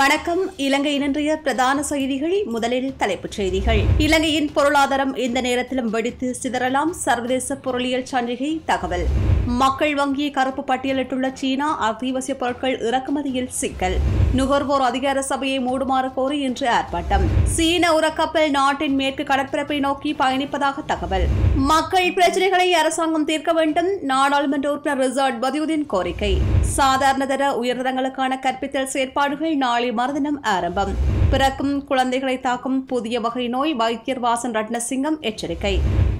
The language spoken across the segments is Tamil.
வணக்கம் இலங்கை இன்றைய பிரதான செய்திகள் முதலில் தலைப்புச் செய்திகள் இலங்கையின் பொருளாதாரம் இந்த நேரத்திலும் வெடித்து சிதறலாம் சர்வதேச பொருளியல் சான்றிகை தகவல் மக்கள் வங்கியை கருப்பு பட்டியலிட்டுள்ள சீனா அத்தியாவசிய பொருட்கள் இறக்குமதியில் சிக்கல் நுகர்வோர் அதிகார சபையை மூடுமாறு கோரி இன்று ஆர்ப்பாட்டம் சீன உரக்கப்பல் நாட்டின் மேற்கு கடற்பரப்பை நோக்கி பயணிப்பதாக தகவல் மக்கள் பிரச்சனைகளை அரசாங்கம் தீர்க்க வேண்டும் நாடாளுமன்ற உறுப்பினர் ரிசார்ட் பதியுதீன் கோரிக்கை சாதாரணதர உயர்தரங்களுக்கான கற்பித்தல் செயற்பாடுகள் நாளை மறுதினம் ஆரம்பம் பிறக்கும் குழந்தைகளை தாக்கும் புதிய வகை நோய் வைத்தியர் வாசன் ரட்னசிங்கம் எச்சரிக்கை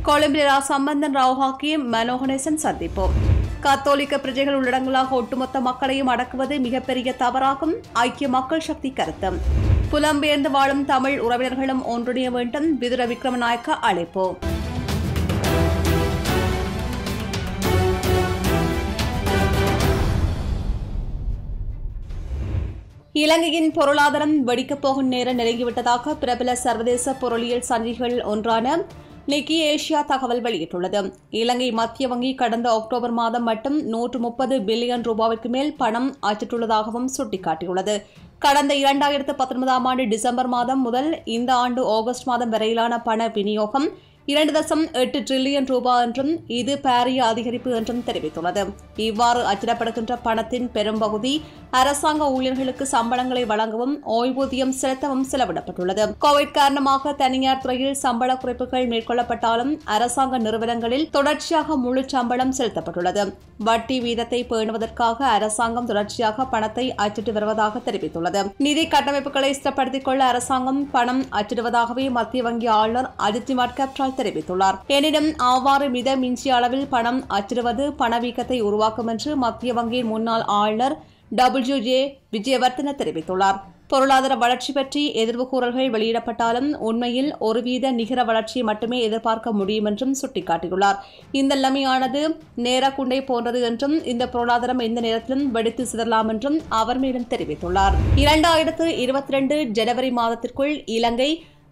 கொழும்பில் சம்பந்தன் ராவ் ஹாக்கியும் மனோகணேசன் சந்திப்பு கத்தோலிக்க பிரஜைகள் உள்ளடங்களாக ஒட்டுமொத்த மக்களையும் அடக்குவது மிகப்பெரிய தவறாகும் ஐக்கிய மக்கள் சக்தி கருத்து புலம்பெயர்ந்து வாழும் தமிழ் உறவினர்களும் ஒன்றிணைய வேண்டும் விதுர விக்ரமநாயக்க அழைப்பு இலங்கையின் பொருளாதாரம் வெடிக்கப் போகும் நேரம் நெருங்கிவிட்டதாக பிரபல சர்வதேச பொருளியல் சந்தைகள் ஒன்றான நிக்கி ஏஷியா தகவல் வெளியிட்டுள்ளது இலங்கை மத்திய வங்கி கடந்த அக்டோபர் மாதம் மட்டும் நூற்று முப்பது பில்லியன் ரூபாய்க்கு மேல் பணம் அச்சிட்டுள்ளதாகவும் சுட்டிக்காட்டியுள்ளது கடந்த இரண்டாயிரத்து பத்தொன்பதாம் ஆண்டு டிசம்பர் மாதம் முதல் இந்த ஆண்டு ஆகஸ்ட் மாதம் வரையிலான பண விநியோகம் இரண்டு தசம் எட்டு டிரில்லியன் ரூபாய் என்றும் இது பாரிய அதிகரிப்பு என்றும் தெரிவித்துள்ளது இவ்வாறு அச்சிடப்படுகின்ற பணத்தின் பெரும்பகுதி அரசாங்க ஊழியர்களுக்கு சம்பளங்களை வழங்கவும் ஓய்வூதியம் செலுத்தவும் செலவிடப்பட்டுள்ளது கோவிட் காரணமாக தனியார் துறையில் சம்பள குறைப்புகள் மேற்கொள்ளப்பட்டாலும் அரசாங்க நிறுவனங்களில் தொடர்ச்சியாக முழு சம்பளம் செலுத்தப்பட்டுள்ளது வட்டி வீதத்தை பேணுவதற்காக அரசாங்கம் தொடர்ச்சியாக பணத்தை அச்சிட்டு வருவதாக தெரிவித்துள்ளது நிதி கட்டமைப்புகளை ஸ்திரப்படுத்திக் கொள்ள அரசாங்கம் பணம் அச்சிடுவதாகவே மத்திய வங்கி ஆளுநர் அஜித் குமார் தெரிவித்துள்ளார் எனினும் அவ்வாறு மித மிஞ்சிய அளவில் பணம் அச்சிடுவது பணவீக்கத்தை உருவாக்கும் என்று மத்திய வங்கியின் முன்னாள் ஆளுநர் டபிள்யூ ஜே விஜயவர்தன தெரிவித்துள்ளார் பொருளாதார வளர்ச்சி பற்றி எதிர்வு கூறல்கள் வெளியிடப்பட்டாலும் உண்மையில் ஒருவித நிகர வளர்ச்சியை மட்டுமே எதிர்பார்க்க முடியும் என்றும் சுட்டிக்காட்டியுள்ளார் இந்த நிலைமையானது நேரக்குண்டை போன்றது என்றும் இந்த பொருளாதாரம் எந்த நேரத்திலும் வெடித்து சிதறலாம் என்றும் அவர் மேலும் தெரிவித்துள்ளார் இரண்டாயிரத்து இருபத்தி ரெண்டு ஜனவரி மாதத்திற்குள் இலங்கை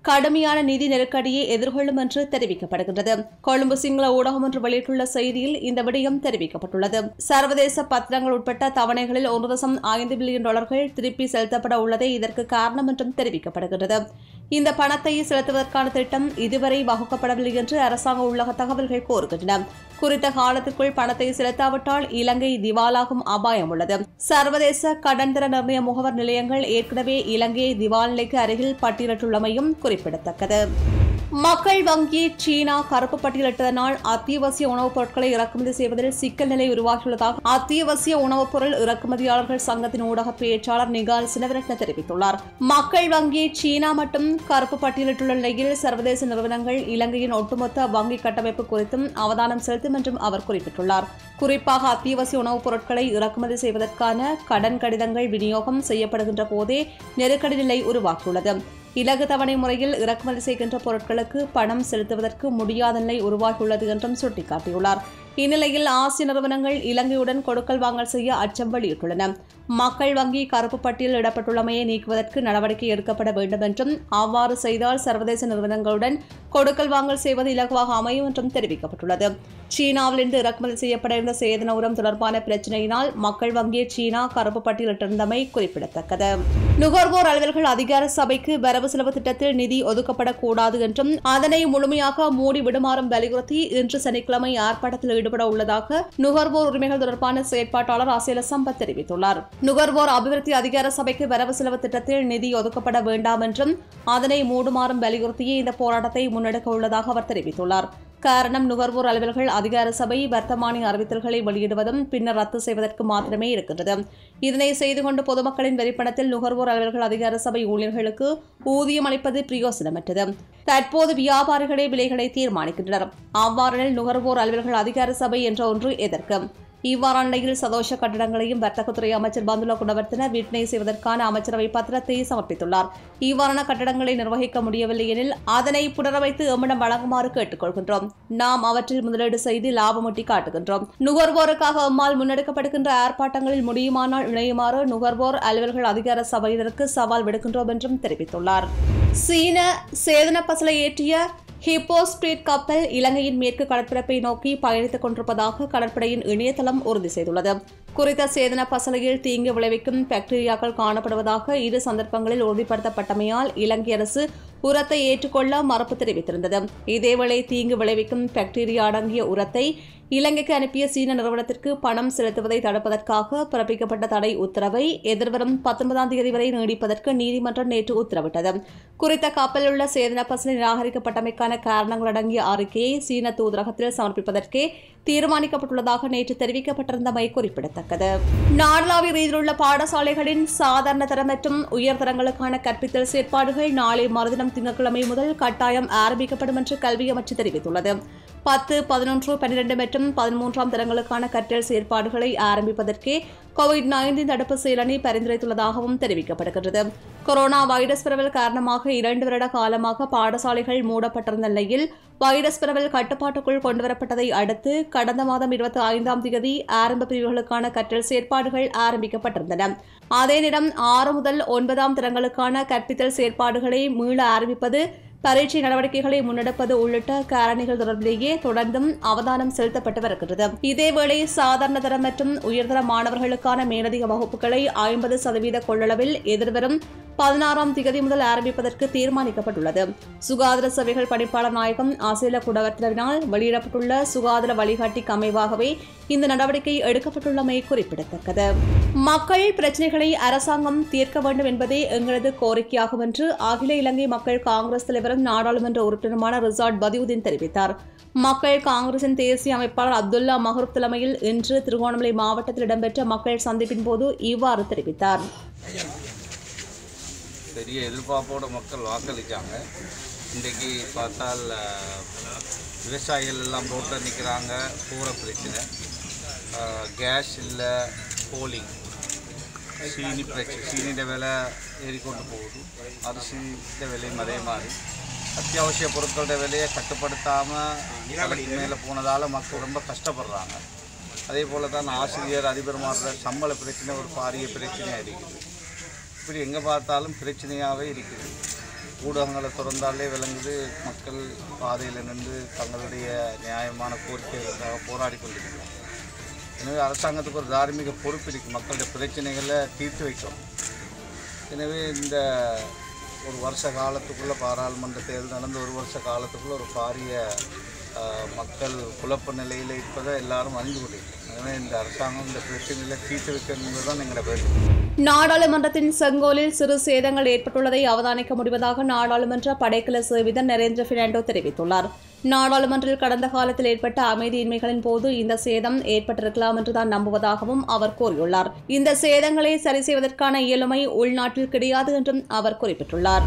கடுமையான நிதி நெருக்கடியை எதிர்கொள்ளும் என்று தெரிவிக்கப்படுகின்றது கொழும்பு சிங்கள ஊடகம் ஒன்று வெளியிட்டுள்ள செய்தியில் இந்த விடயம் தெரிவிக்கப்பட்டுள்ளது சர்வதேச பத்திரங்கள் உட்பட்ட தவணைகளில் ஒன்று தசம் ஐந்து பில்லியன் டாலர்கள் திருப்பி செலுத்தப்பட உள்ளதே இதற்கு காரணம் என்றும் தெரிவிக்கப்படுகின்றது இந்த பணத்தை செலுத்துவதற்கான திட்டம் இதுவரை வகுக்கப்படவில்லை என்று அரசாங்க உள்ளக தகவல்கள் கோருகின்றன குறித்த காலத்திற்குள் பணத்தை செலுத்தாவிட்டால் இலங்கை திவாலாகும் அபாயம் உள்ளது சர்வதேச கடன் தர நிர்ணய முகவர் நிலையங்கள் ஏற்கனவே இலங்கையை திவால் நிலைக்கு அருகில் பட்டியலிட்டுள்ளமையும் குறிப்பிடத்தக்கது மக்கள் வங்கி சீனா கருப்பு பட்டியலிட்டதனால் அத்தியாவசிய உணவுப் பொருட்களை இறக்குமதி செய்வதில் சிக்கல் நிலை உருவாகியுள்ளதாக அத்தியாவசிய உணவுப் பொருள் இறக்குமதியாளர்கள் சங்கத்தின் ஊடக பேச்சாளர் நிகால் சினவரட்ன தெரிவித்துள்ளார் மக்கள் வங்கி சீனா மற்றும் கருப்பு பட்டியலிட்டுள்ள நிலையில் சர்வதேச நிறுவனங்கள் இலங்கையின் ஒட்டுமொத்த வங்கி கட்டமைப்பு குறித்தும் அவதானம் செலுத்தும் என்றும் அவர் குறிப்பிட்டுள்ளார் குறிப்பாக அத்தியாவசிய உணவுப் பொருட்களை இறக்குமதி செய்வதற்கான கடன் கடிதங்கள் விநியோகம் செய்யப்படுகின்ற போதே நெருக்கடி நிலை உருவாக்கியுள்ளது இலகு தவணை முறையில் இறக்குமதி செய்கின்ற பொருட்களுக்கு பணம் செலுத்துவதற்கு முடியாத நிலை உருவாகியுள்ளது என்றும் சுட்டிக்காட்டியுள்ளார் இந்நிலையில் ஆசிய நிறுவனங்கள் இலங்கையுடன் கொடுக்கல் வாங்கல் செய்ய அச்சம் வெளியிட்டுள்ளன மக்கள் வங்கி கருப்பு பட்டியல் இடப்பட்டுள்ளமையை நீக்குவதற்கு நடவடிக்கை எடுக்கப்பட வேண்டும் என்றும் அவ்வாறு செய்தால் சர்வதேச நிறுவனங்களுடன் கொடுக்கல் வாங்கல் செய்வது இலகுவாக அமையும் என்றும் தெரிவிக்கப்பட்டுள்ளது சீனாவிலிருந்து இறக்குமதி செய்யப்பட இருந்த சேதன உரம் தொடர்பான பிரச்சினையினால் மக்கள் வங்கியை சீனா கருப்பு பட்டியலிட்டிருந்தமை குறிப்பிடத்தக்கது நுகர்வோர் அலுவல்கள் அதிகார சபைக்கு வரவு செலவு திட்டத்தில் நிதி ஒதுக்கப்படக்கூடாது என்றும் அதனை முழுமையாக மூடி விடுமாறும் வலியுறுத்தி இன்று சனிக்கிழமை ஆர்ப்பாட்டத்தில் ஈடுபட உள்ளதாக நுகர்வோர் உரிமைகள் தொடர்பான செயற்பாட்டாளர் அசேல சம்பத் தெரிவித்துள்ளார் நுகர்வோர் அபிவிருத்தி அதிகார சபைக்கு வரவு செலவு திட்டத்தில் நிதி ஒதுக்கப்பட வேண்டாம் என்றும் அதனை மூடுமாறும் வலியுறுத்தியே இந்த போராட்டத்தை முன்னெடுக்க உள்ளதாக அவர் தெரிவித்துள்ளார் காரணம் நுகர்வோர் அலுவல்கள் அதிகார சபை வர்த்தமானி அறிவித்தல்களை வெளியிடுவதும் பின்னர் ரத்து செய்வதற்கு மாத்திரமே இருக்கின்றது இதனை செய்து கொண்டு பொதுமக்களின் வெளிப்படத்தில் நுகர்வோர் அலுவல்கள் அதிகார சபை ஊழியர்களுக்கு ஊதியம் அளிப்பது பிரயோசனமற்றது தற்போது வியாபாரிகளே விலைகளை தீர்மானிக்கின்றனர் அவ்வாறெனில் நுகர்வோர் அலுவல்கள் அதிகார சபை என்ற ஒன்று எதற்கு இவ்வாறாண்டையில் சதோஷ கட்டடங்களையும் வர்த்தகத்துறை அமைச்சர் பந்துலா குணவர்த்தன விற்பனை செய்வதற்கான அமைச்சரவை பத்திரத்தை சமர்ப்பித்துள்ளார் இவ்வாறான கட்டடங்களை நிர்வகிக்க முடியவில்லை எனில் அதனை புனரமைத்து எம்மிடம் வழங்குமாறு கேட்டுக்கொள்கின்றோம் நாம் அவற்றில் முதலீடு செய்து லாபமூட்டி காட்டுகின்றோம் நுகர்வோருக்காக அம்மால் முன்னெடுக்கப்படுகின்ற ஆர்ப்பாட்டங்களில் முடியுமானால் இணையுமாறு நுகர்வோர் அலுவல்கள் அதிகார சபையினருக்கு சவால் விடுக்கின்றோம் என்றும் தெரிவித்துள்ளார் சீன சேதன பசலை ஏற்றிய ஹிப்போ ஸ்பிரிட் கப்பல் இலங்கையின் மேற்கு கடற்பரப்பை நோக்கி பயணித்துக் கொண்டிருப்பதாக கடற்படையின் இணையதளம் உறுதி செய்துள்ளது குறித்த சேதன பசலையில் தீங்கு விளைவிக்கும் பாக்டீரியாக்கள் காணப்படுவதாக இரு சந்தர்ப்பங்களில் உறுதிப்படுத்தப்பட்டமையால் இலங்கை அரசு உரத்தை ஏற்றுக்கொள்ள மறுப்பு தெரிவித்திருந்தது இதேவேளை தீங்கு விளைவிக்கும் பாக்டீரியா அடங்கிய உரத்தை இலங்கைக்கு அனுப்பிய சீன நிறுவனத்திற்கு பணம் செலுத்துவதை தடுப்பதற்காக பிறப்பிக்கப்பட்ட தடை உத்தரவை எதிர்வரும் பத்தொன்பதாம் தேதி வரை நீடிப்பதற்கு நீதிமன்றம் நேற்று உத்தரவிட்டது குறித்த கப்பலில் உள்ள சேதன பசு நிராகரிக்கப்பட்டமைக்கான காரணங்கள் அடங்கிய அறிக்கையை சீன தூதரகத்தில் சமர்ப்பிப்பதற்கே தீர்மானிக்கப்பட்டுள்ளதாக நேற்று தெரிவிக்கப்பட்டிருந்தமை குறிப்பிடத்தக்கது நாடளாவிய ரீதியில் உள்ள பாடசாலைகளின் சாதாரண தரம் மற்றும் உயர்தரங்களுக்கான கற்பித்தல் செயற்பாடுகள் நாளை மறுதினம் திங்கட்கிழமை முதல் கட்டாயம் ஆரம்பிக்கப்படும் என்று கல்வி அமைச்சு தெரிவித்துள்ளது பத்து பதினொன்று பன்னிரண்டு மற்றும் பதிமூன்றாம் தினங்களுக்கான கற்றல் செயற்பாடுகளை ஆரம்பிப்பதற்கே கோவிட் நைன்டீன் தடுப்பு செயலணி பரிந்துரைத்துள்ளதாகவும் தெரிவிக்கப்படுகிறது கொரோனா வைரஸ் பரவல் காரணமாக இரண்டு வருட காலமாக பாடசாலைகள் மூடப்பட்டிருந்த நிலையில் வைரஸ் பரவல் கட்டுப்பாட்டுக்குள் கொண்டுவரப்பட்டதை அடுத்து கடந்த மாதம் இருபத்தி ஐந்தாம் தேதி ஆரம்ப பிரிவுகளுக்கான கற்றல் செயற்பாடுகள் ஆரம்பிக்கப்பட்டிருந்தன அதே நேரம் ஆறு முதல் ஒன்பதாம் தினங்களுக்கான கற்பித்தல் செயற்பாடுகளை மீள ஆரம்பிப்பது பரீட்சை நடவடிக்கைகளை முன்னெடுப்பது உள்ளிட்ட காரணிகள் தொடர்பிலேயே தொடர்ந்தும் அவதானம் செலுத்தப்பட்டு வருகிறது இதேவேளை சாதாரண தர மற்றும் உயர்தர மாணவர்களுக்கான மேலதிக வகுப்புகளை ஐம்பது சதவீத கொள்ளளவில் எதிர்வரும் பதினாறாம் திகதி முதல் ஆரம்பிப்பதற்கு தீர்மானிக்கப்பட்டுள்ளது சுகாதார சபைகள் பணிப்பாளர் நாயகம் ஆசில குடவத்தினரினால் வெளியிடப்பட்டுள்ள சுகாதார வழிகாட்டிக்கு அமைவாகவே இந்த நடவடிக்கை எடுக்கப்பட்டுள்ளமை குறிப்பிடத்தக்கது மக்கள் பிரச்சினைகளை அரசாங்கம் தீர்க்க வேண்டும் என்பதே எங்களது கோரிக்கையாகும் என்று அகில இலங்கை மக்கள் காங்கிரஸ் தலைவரும் நாடாளுமன்ற உறுப்பினருமான ரிசார்ட் பதியுதீன் தெரிவித்தார் மக்கள் காங்கிரசின் தேசிய அமைப்பாளர் அப்துல்லா மஹரூப் தலைமையில் இன்று திருகோணமலை மாவட்டத்தில் இடம்பெற்ற மக்கள் சந்திப்பின் போது இவ்வாறு தெரிவித்தார் பெரிய எதிர்பார்ப்போட மக்கள் வாக்களித்தாங்க இன்றைக்கி பார்த்தால் விவசாயிகள் எல்லாம் போட்டு நிற்கிறாங்க கூரை பிரச்சனை கேஸ் இல்லை போலிங் சீனி பிரச்சனை சீனிட விலை ஏறிக்கொண்டு போகுது அரிசியிட விலையும் அதே மாதிரி அத்தியாவசிய பொருட்களோட விலையை கட்டுப்படுத்தாமல் மேலே போனதால் மக்கள் ரொம்ப கஷ்டப்படுறாங்க அதே போல் தான் ஆசிரியர் அதிபர் மாறுற சம்பள பிரச்சனை ஒரு பாரிய பிரச்சனையாக இருக்குது இப்படி எங்கே பார்த்தாலும் பிரச்சனையாகவே இருக்குது ஊடகங்களை திறந்தாலே விளங்குது மக்கள் பாதையில் நின்று தங்களுடைய நியாயமான கோரிக்கைகளுக்காக போராடி கொண்டிருக்கிறோம் எனவே அரசாங்கத்துக்கு ஒரு தார்மீக பொறுப்பு இருக்குது மக்களுடைய பிரச்சனைகளை தீர்த்து வைக்கணும் எனவே இந்த ஒரு வருஷ காலத்துக்குள்ளே பாராளுமன்ற தேர்தல் நடந்து ஒரு வருஷ காலத்துக்குள்ளே ஒரு பாரிய மக்கள் குழப்ப நிலையில் இருப்பதை எல்லாரும் அறிந்து கொண்டிருக்கோம் எனவே இந்த அரசாங்கம் இந்த பிரச்சனையில் தீர்த்து வைக்கணுங்கிறது தான் எங்களோட வேண்டுகோள் நாடாளுமன்றத்தின் செங்கோலில் சிறு சேதங்கள் ஏற்பட்டுள்ளதை அவதானிக்க முடிவதாக நாடாளுமன்ற படைக்கல சேவிதர் நரேந்திர பினாண்டோ தெரிவித்துள்ளார் நாடாளுமன்றில் கடந்த காலத்தில் ஏற்பட்ட அமைதியின்மைகளின் போது இந்த சேதம் ஏற்பட்டிருக்கலாம் என்றுதான் நம்புவதாகவும் அவர் கூறியுள்ளார் இந்த சேதங்களை சரி செய்வதற்கான இயலுமை உள்நாட்டில் கிடையாது என்றும் அவர் குறிப்பிட்டுள்ளார்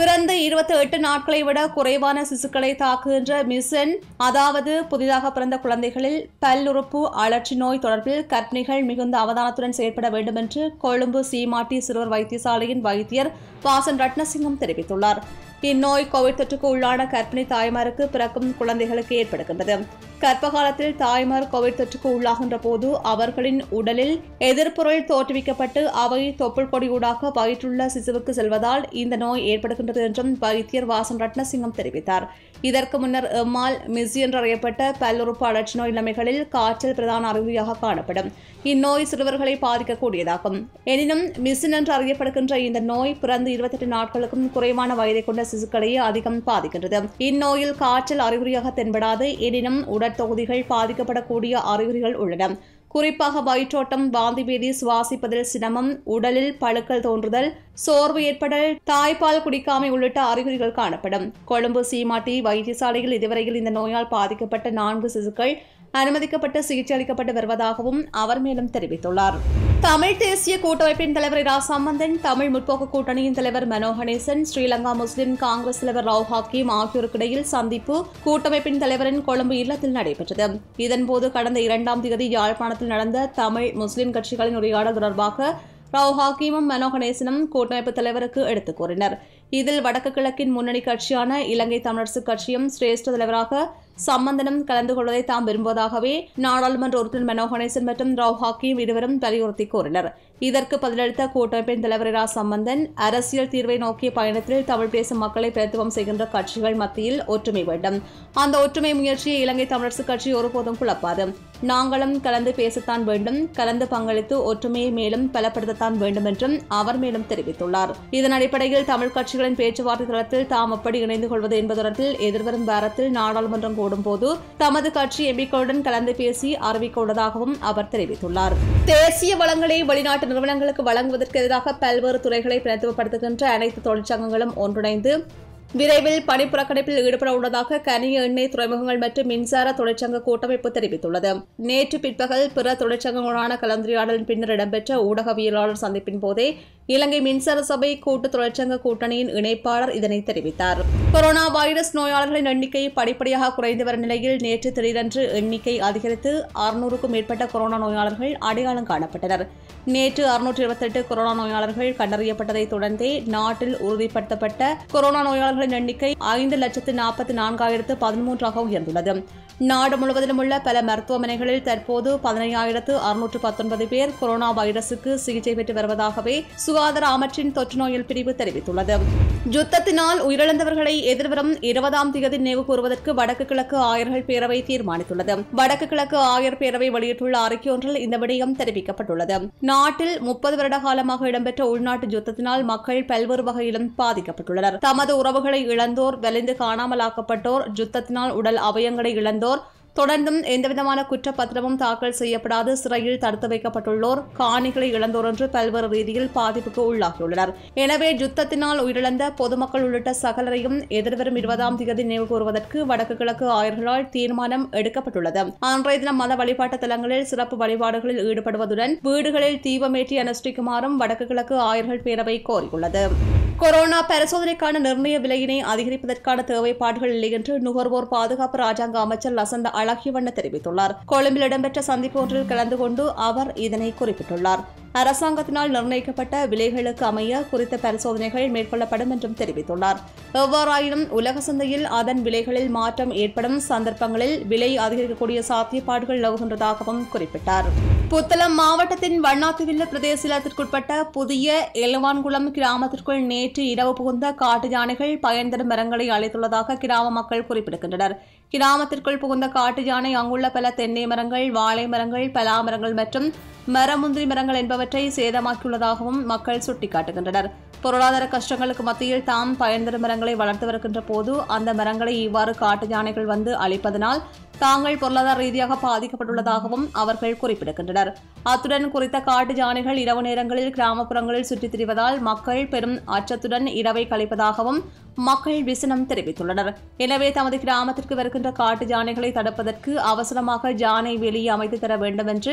பிறந்த இருபத்தி எட்டு நாட்களை விட குறைவான சிசுக்களை தாக்குகின்ற மிசன் அதாவது புதிதாக பிறந்த குழந்தைகளில் பல்லுறுப்பு அழற்சி நோய் தொடர்பில் கர்ப்பிணிகள் மிகுந்த அவதானத்துடன் செயற்பட வேண்டும் என்று கொழும்பு சீமாட்டி சிறுவர் வைத்தியசாலையின் வைத்தியர் வாசன் ரத்னசிங்கம் தெரிவித்துள்ளார் இந்நோய் கோவிட் தொற்றுக்கு உள்ளான கர்ப்பிணி தாய்மாருக்கு பிறக்கும் குழந்தைகளுக்கு ஏற்படுகின்றது கர்ப்பகாலத்தில் தாய்மார் கோவிட் தொற்றுக்கு உள்ளாகின்ற போது அவர்களின் உடலில் எதிர்ப்புறையில் தோற்றுவிக்கப்பட்டு அவை தொப்புள் கொடியூடாக வயிற்றுள்ள சிசுவுக்கு செல்வதால் இந்த நோய் ஏற்படுகின்றது என்றும் வைத்தியர் வாசன் ரத்னசிங்கம் தெரிவித்தார் இதற்கு முன்னர் எம்மால் மிஸ் என்று அறியப்பட்ட பல்லுறுப்பு அழற்சி நோய் நிலைமைகளில் காய்ச்சல் பிரதான அறிகுறியாக காணப்படும் இந்நோய் சிறுவர்களை பாதிக்கக்கூடியதாகும் எனினும் மிசின் என்று அறியப்படுகின்ற இந்த நோய் பிறந்து இருபத்தெட்டு நாட்களுக்கும் குறைவான வயதை கொண்ட சிசுக்களையே அதிகம் பாதிக்கின்றது இந்நோயில் காய்ச்சல் அறிகுறியாக தென்படாது எனினும் உடற்தொகுதிகள் பாதிக்கப்படக்கூடிய அறிகுறிகள் உள்ளன குறிப்பாக வயிற்றோட்டம் வாந்தி பீதி சுவாசிப்பதில் சினமம் உடலில் பழுக்கள் தோன்றுதல் சோர்வு ஏற்படல் தாய்ப்பால் குடிக்காமை உள்ளிட்ட அறிகுறிகள் காணப்படும் கொழும்பு சீமாட்டி வைத்தியசாலையில் இதுவரையில் இந்த நோயால் பாதிக்கப்பட்ட நான்கு சிசுக்கள் அனுமதிக்கப்பட்டு சிகிச்சை அளிக்கப்பட்டு வருவதாகவும் அவர் மேலும் தெரிவித்துள்ளார் தமிழ் தேசிய கூட்டமைப்பின் தலைவர் இரா சம்பந்தன் தமிழ் முற்போக்கு கூட்டணியின் தலைவர் மனோகணேசன் ஸ்ரீலங்கா முஸ்லிம் காங்கிரஸ் தலைவர் ரவு ஹாக்கிம் ஆகியோருக்கிடையில் சந்திப்பு கூட்டமைப்பின் தலைவரின் கொழும்பு இல்லத்தில் நடைபெற்றது இதன்போது கடந்த இரண்டாம் தேதி யாழ்ப்பாணத்தில் நடந்த தமிழ் முஸ்லிம் கட்சிகளின் உரையாடல் தொடர்பாக ராவ் ஹாக்கிமும் மனோ கணேசனும் கூட்டமைப்பு தலைவருக்கு எடுத்துக் கூறினர் இதில் வடக்கு கிழக்கின் முன்னணி கட்சியான இலங்கை தமிழரசுக் கட்சியும் சிரேஷ்ட தலைவராக சம்பந்தனும் கலந்து கொள்வதை தாம் விரும்புவதாகவே நாடாளுமன்ற உறுப்பினர் மனோகணேசன் மற்றும் ராவ் ஹாக்கியும் இருவரும் வலியுறுத்தி கூறினர் இதற்கு பதிலளித்த கூட்டமைப்பின் தலைவர் ரா சம்பந்தன் அரசியல் தீர்வை நோக்கிய பயணத்தில் தமிழ் பேசும் மக்களை பிரதித்துவம் செய்கின்ற கட்சிகள் மத்தியில் ஒற்றுமை வேண்டும் அந்த ஒற்றுமை முயற்சியை இலங்கை தமிழரசுக் கட்சி ஒருபோதும் குழப்பாது நாங்களும் கலந்து பேசத்தான் வேண்டும் கலந்து பங்களித்து ஒற்றுமையை மேலும் பலப்படுத்தத்தான் வேண்டும் என்றும் அவர் மேலும் தெரிவித்துள்ளார் இதன் அடிப்படையில் தமிழ் கட்சிகளின் பேச்சுவார்த்தை தளத்தில் தாம் எப்படி இணைந்து கொள்வது என்பது எதிர்வரும் வாரத்தில் நாடாளுமன்றம் போடும்போது தமது கட்சி எம்பிக்களுடன் கலந்து பேசி அறிவிக்கவுள்ளதாகவும் அவர் தெரிவித்துள்ளார் தேசிய வளங்களை வெளிநாட்டு நிறுவனங்களுக்கு வழங்குவதற்கு எதிராக பல்வேறு துறைகளை பிரதிபடுத்துகின்ற அனைத்து தொழிற்சங்கங்களும் ஒன்றிணைந்து விரைவில் பணிப்புறக்கணிப்பில் ஈடுபட உள்ளதாக கனிய எண்ணெய் துறைமுகங்கள் மற்றும் மின்சார தொழிற்சங்க கூட்டமைப்பு தெரிவித்துள்ளது நேற்று பிற்பகல் பிற தொழிற்சங்கங்களுடனான கலந்துரையாடலின் பின்னர் இடம்பெற்ற ஊடகவியலாளர் சந்திப்பின் போதே இலங்கை மின்சார சபை கூட்டு தொழிற்சங்க கூட்டணியின் இணைப்பாளர் இதனை தெரிவித்தார் கொரோனா வைரஸ் நோயாளர்களின் எண்ணிக்கை படிப்படியாக குறைந்து வரும் நிலையில் நேற்று திடீரென்று எண்ணிக்கை அதிகரித்து அறுநூறுக்கும் மேற்பட்ட கொரோனா நோயாளர்கள் அடையாளம் காணப்பட்டனர் நேற்று அறுநூற்றி இருபத்தி எட்டு கொரோனா நோயாளர்கள் கண்டறியப்பட்டதை தொடர்ந்தே நாட்டில் உறுதிப்படுத்தப்பட்ட கொரோனா நோயாளர்களின் எண்ணிக்கை ஐந்து லட்சத்து நாற்பத்தி நான்காயிரத்து பதிமூன்றாக உயர்ந்துள்ளது நாடு முழுவதிலும் உள்ள பல மருத்துவமனைகளில் தற்போது பதினையாயிரத்து அறுநூற்று பத்தொன்பது பேர் கொரோனா வைரசுக்கு சிகிச்சை பெற்று வருவதாகவே சுகாதார அமைச்சின் தொற்றுநோயில் பிரிவு தெரிவித்துள்ளது யுத்தத்தினால் உயிரிழந்தவர்களை எதிர்வரும் இருபதாம் தேதி நினைவு கூறுவதற்கு வடக்கு கிழக்கு ஆயர்கள் பேரவை தீர்மானித்துள்ளது வடக்கு கிழக்கு ஆயர் பேரவை வெளியிட்டுள்ள அறிக்கை ஒன்றில் இந்த விடயம் தெரிவிக்கப்பட்டுள்ளது நாட்டில் முப்பது வருட காலமாக இடம்பெற்ற உள்நாட்டு யுத்தத்தினால் மக்கள் பல்வேறு வகையிலும் பாதிக்கப்பட்டுள்ளனர் தமது உறவுகளை இழந்தோர் வலிந்து காணாமலாக்கப்பட்டோர் யுத்தத்தினால் உடல் அவயங்களை இழந்தோர் வைக்கப்பட்டுள்ளோர் தொடர்ந்தும் எந்தவிதமான குற்றப்பத்திரமும் தாக்கல் செய்யப்படாது சிறையில் தடுத்து வைக்கப்பட்டுள்ளோர் காணிகளை இழந்தோர் என்று பல்வேறு ரீதியில் பாதிப்புக்கு உள்ளாகியுள்ளனர் எனவே யுத்தத்தினால் உயிரிழந்த பொதுமக்கள் உள்ளிட்ட சகலரையும் எதிர்வரும் இருபதாம் தேதி நினைவு கூறுவதற்கு வடக்கு கிழக்கு ஆயர்களால் தீர்மானம் எடுக்கப்பட்டுள்ளது அன்றைய தினம் மத வழிபாட்டு தலங்களில் சிறப்பு வழிபாடுகளில் ஈடுபடுவதுடன் வீடுகளில் தீபமேற்றி அனுஷ்டிக்குமாறும் வடக்கு கிழக்கு ஆயர்கள் பேரவை கோரியுள்ளது கொரோனா பரிசோதனைக்கான நிர்ணய விலையினை அதிகரிப்பதற்கான தேவைப்பாடுகள் இல்லை என்று நுகர்வோர் பாதுகாப்பு ராஜாங்க அமைச்சர் லசந்த அழகியவண்ண தெரிவித்துள்ளார் கொழும்பில் இடம்பெற்ற சந்திப்பு ஒன்றில் கலந்து கொண்டு அவர் இதனை குறிப்பிட்டுள்ளார் அரசாங்கத்தினால் நிர்ணயிக்கப்பட்ட விலைகளுக்கு அமைய குறித்த பரிசோதனைகள் மேற்கொள்ளப்படும் என்றும் தெரிவித்துள்ளார் எவ்வாறாயினும் உலக சந்தையில் அதன் விலைகளில் மாற்றம் ஏற்படும் சந்தர்ப்பங்களில் விலை அதிகரிக்கக்கூடிய சாத்தியப்பாடுகள் நிலவுகின்றதாகவும் குறிப்பிட்டார் புத்தளம் மாவட்டத்தின் வண்ணாத்துவில்ல பிரதேசத்திற்குட்பட்ட புதிய எலவான்குளம் கிராமத்திற்குள் நேற்று இரவு புகுந்த காட்டு யானைகள் பயன்தரும் மரங்களை அளித்துள்ளதாக கிராம மக்கள் குறிப்பிடுகின்றனர் கிராமத்திற்குள் புகுந்த காட்டு யானை அங்குள்ள பல தென்னை மரங்கள் வாழை மரங்கள் பலா மரங்கள் மற்றும் மரமுந்திரி மரங்கள் என்பவற்றை சேதமாக்கியுள்ளதாகவும் மக்கள் சுட்டிக்காட்டுகின்றனர் பொருளாதார கஷ்டங்களுக்கு மத்தியில் தாம் பயன்தரும் மரங்களை வளர்த்து வருகின்ற போது அந்த மரங்களை இவ்வாறு காட்டு யானைகள் வந்து அழிப்பதனால் தாங்கள் பொருளாதார ரீதியாக பாதிக்கப்பட்டுள்ளதாகவும் அவர்கள் குறிப்பிடுகின்றனர் அத்துடன் குறித்த காட்டு யானைகள் இரவு நேரங்களில் கிராமப்புறங்களில் சுற்றித் திரிவதால் மக்கள் பெரும் அச்சத்துடன் இரவை கழிப்பதாகவும் மக்கள் விசனம் தெரிவித்துள்ளனர் எனவே தமது கிராமத்திற்கு வருகின்ற காட்டு யானைகளை தடுப்பதற்கு அவசரமாக யானை வெளியே அமைத்து தர வேண்டும் என்று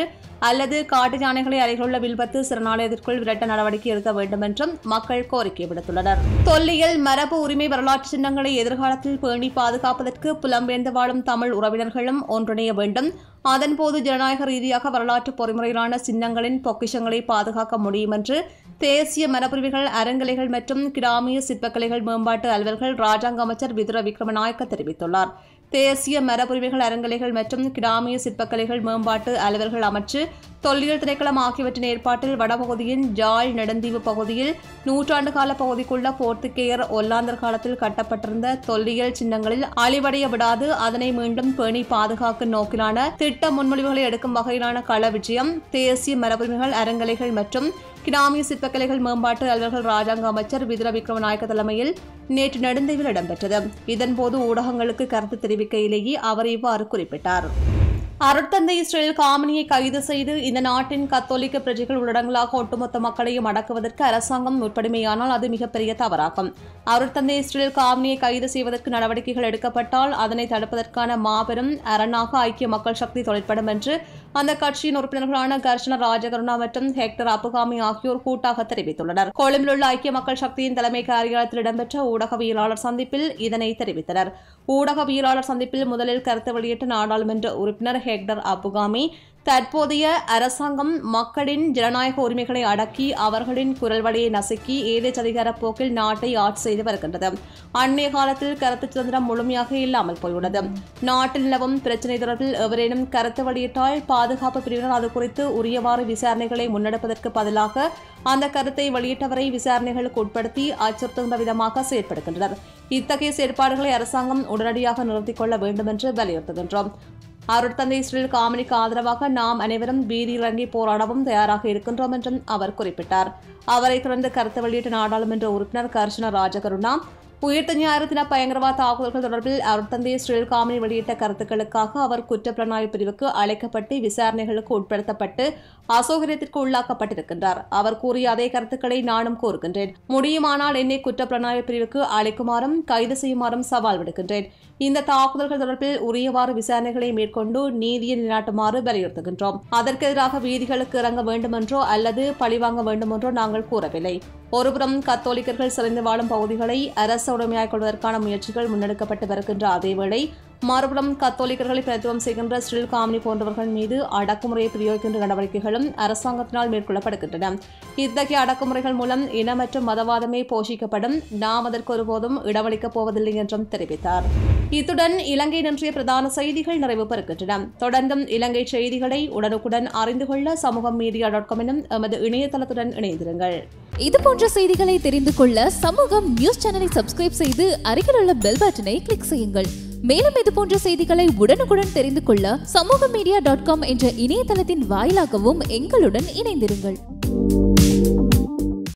அல்லது காட்டு யானைகளை அருகிலுள்ள வில்பத்து சிறநாளயத்திற்குள் விரட்ட நடவடிக்கை எடுக்க வேண்டும் என்றும் மக்கள் கோரிக்கை விடுத்துள்ளனர் தொல்லியல் மரபு உரிமை வரலாற்று சின்னங்களை எதிர்காலத்தில் பேணி பாதுகாப்பதற்கு புலம்பெயர்ந்து வாழும் தமிழ் உறவினர்கள் நாடுகளும் ஒன்றிணைய வேண்டும் அதன்போது ஜனநாயக ரீதியாக வரலாற்று பொறிமுறையிலான சின்னங்களின் பொக்கிஷங்களை பாதுகாக்க முடியும் என்று தேசிய மரபிரிவுகள் அரங்கலைகள் மற்றும் கிராமிய சிற்பக்கலைகள் மேம்பாட்டு அலுவல்கள் ராஜாங்க அமைச்சர் விதுர விக்ரமநாயக்க தெரிவித்துள்ளார் தேசிய மரபுரிமைகள் அரங்கலைகள் மற்றும் கிராமிய சிற்பக்கலைகள் மேம்பாட்டு அலுவல்கள் அமைச்சு தொல்லியல் திணைக்களம் ஆகியவற்றின் ஏற்பாட்டில் வடபகுதியின் ஜாழ் நெடுந்தீவு பகுதியில் நூற்றாண்டு கால பகுதிக்குள்ள போர்த்துக்கேயர் ஒல்லாந்தர் காலத்தில் கட்டப்பட்டிருந்த தொல்லியல் சின்னங்களில் அழிவடைய விடாது அதனை மீண்டும் பேணி பாதுகாக்கும் நோக்கிலான திட்ட முன்மொழிவுகளை எடுக்கும் வகையிலான கள விஜயம் தேசிய மரபுரிமைகள் அறங்கலைகள் மற்றும் கிராமிய சிற்பக்கலைகள் மேம்பாட்டு அலுவலர்கள் ராஜாங்க அமைச்சர் விதுர விக்ரமநாயக்க தலைமையில் நேற்று நெடுந்தீவில் இடம்பெற்றது இதன்போது ஊடகங்களுக்கு கருத்து தெரிவிக்கையிலேயே அவர் இவ்வாறு குறிப்பிட்டார் அருட்தந்தை இஸ்ரேல் காமினியை கைது செய்து இந்த நாட்டின் கத்தோலிக்க பிரஜைகள் உள்ளடங்களாக ஒட்டுமொத்த மக்களையும் அடக்குவதற்கு அரசாங்கம் முற்படுமையானால் அது மிகப்பெரிய தவறாகும் அருட்தந்தை இஸ்ரேல் காமினியை கைது செய்வதற்கு நடவடிக்கைகள் எடுக்கப்பட்டால் அதனை தடுப்பதற்கான மாபெரும் அரணாக ஐக்கிய மக்கள் சக்தி தொழிற்படும் என்று அந்த கட்சியின் உறுப்பினர்களான கர்ஷன ராஜகருணா மற்றும் ஹெக்டர் அப்புகாமி ஆகியோர் கூட்டாக தெரிவித்துள்ளனர் உள்ள ஐக்கிய மக்கள் சக்தியின் தலைமை காரியாலயத்தில் இடம்பெற்ற ஊடகவியலாளர் சந்திப்பில் இதனை தெரிவித்தனர் ஊடகவியலாளர் சந்திப்பில் முதலில் கருத்து வெளியிட்ட நாடாளுமன்ற உறுப்பினர் ஹெக்டர் அபுகாமி தற்போதைய அரசாங்கம் மக்களின் ஜனநாயக உரிமைகளை அடக்கி அவர்களின் குரல் வழியை நசுக்கி ஏதேச்சதிகார போக்கில் நாட்டை ஆட்சி செய்து வருகின்றது அண்மைய காலத்தில் கருத்து சுதந்திரம் முழுமையாக இல்லாமல் போயுள்ளது நாட்டில் நிலவும் பிரச்சினை தொடர்பில் எவரேனும் கருத்து வெளியிட்டால் பாதுகாப்பு பிரிவினர் அது குறித்து உரியவாறு விசாரணைகளை முன்னெடுப்பதற்கு பதிலாக அந்த கருத்தை வெளியிட்டவரை விசாரணைகளுக்கு உட்படுத்தி அச்சுறுத்துகின்ற விதமாக செயற்படுகின்றனர் இத்தகைய செயற்பாடுகளை அரசாங்கம் உடனடியாக நிறுத்திக் கொள்ள வேண்டும் என்று வலியுறுத்துகின்றோம் அருட்தந்தை ஸ்ரீல் காமினிக்கு ஆதரவாக நாம் அனைவரும் வீதியிறங்கி போராடவும் தயாராக இருக்கின்றோம் என்றும் அவர் குறிப்பிட்டார் அவரை தொடர்ந்து கருத்து வெளியிட்ட நாடாளுமன்ற உறுப்பினர் கர்ஷன ராஜகருணா உயிர்த்த ஞாயிறத்தின பயங்கரவாத தாக்குதல்கள் தொடர்பில் அவர் தந்தை காமினி வெளியிட்ட கருத்துக்களுக்காக அவர் குற்றப்புலனாய்வு பிரிவுக்கு அழைக்கப்பட்டு விசாரணைகளுக்கு உட்படுத்தப்பட்டு அசௌகரியத்திற்கு உள்ளாக்கப்பட்டிருக்கின்றார் அவர் கூறிய அதே கருத்துக்களை நானும் கூறுகின்றேன் முடியுமானால் என்னை குற்றப்புலனாய்வு பிரிவுக்கு அழைக்குமாறும் கைது செய்யுமாறும் சவால் விடுக்கின்றேன் இந்த தாக்குதல்கள் தொடர்பில் உரியவாறு விசாரணைகளை மேற்கொண்டு நீதியை நிலாட்டுமாறு வலியுறுத்துகின்றோம் அதற்கு எதிராக வீதிகளுக்கு இறங்க வேண்டுமென்றோ அல்லது பழிவாங்க வேண்டுமென்றோ நாங்கள் கூறவில்லை ஒருபுறம் கத்தோலிக்கர்கள் சிறைந்து வாழும் பகுதிகளை அரசு உடைமையாக கொள்வதற்கான முயற்சிகள் முன்னெடுக்கப்பட்டு வருகின்ற அதேவேளை மறுபுறம் கத்தோலிக்கர்களை பிரதித்துவம் செய்கின்ற ஸ்டில் காமினி போன்றவர்கள் மீது அடக்குமுறையை பிரயோகிக்கின்ற நடவடிக்கைகளும் அரசாங்கத்தினால் மேற்கொள்ளப்படுகின்றன இத்தகைய அடக்குமுறைகள் மூலம் இன மற்றும் மதவாதமே போஷிக்கப்படும் நாம் அதற்கு ஒருபோதும் இடமளிக்கப் போவதில்லை என்றும் தெரிவித்தார் இத்துடன் இலங்கை நின்றிய பிரதான செய்திகள் நிறைவு பெறுகின்றன தொடர்ந்தும் இலங்கை செய்திகளை உடனுக்குடன் அறிந்து கொள்ள சமூகம் மீடியா டாட் காம் எனும் எமது இணையதளத்துடன் இணைந்திருங்கள் இது போன்ற செய்திகளை தெரிந்து கொள்ள சமூகம் நியூஸ் சேனலை சப்ஸ்கிரைப் செய்து அருகில் உள்ள பெல் பட்டனை கிளிக் செய்யுங்கள் மேலும் இது போன்ற செய்திகளை உடனுக்குடன் தெரிந்து கொள்ள சமூக மீடியா டாட் காம் என்ற இணையதளத்தின் வாயிலாகவும் எங்களுடன் இணைந்திருங்கள்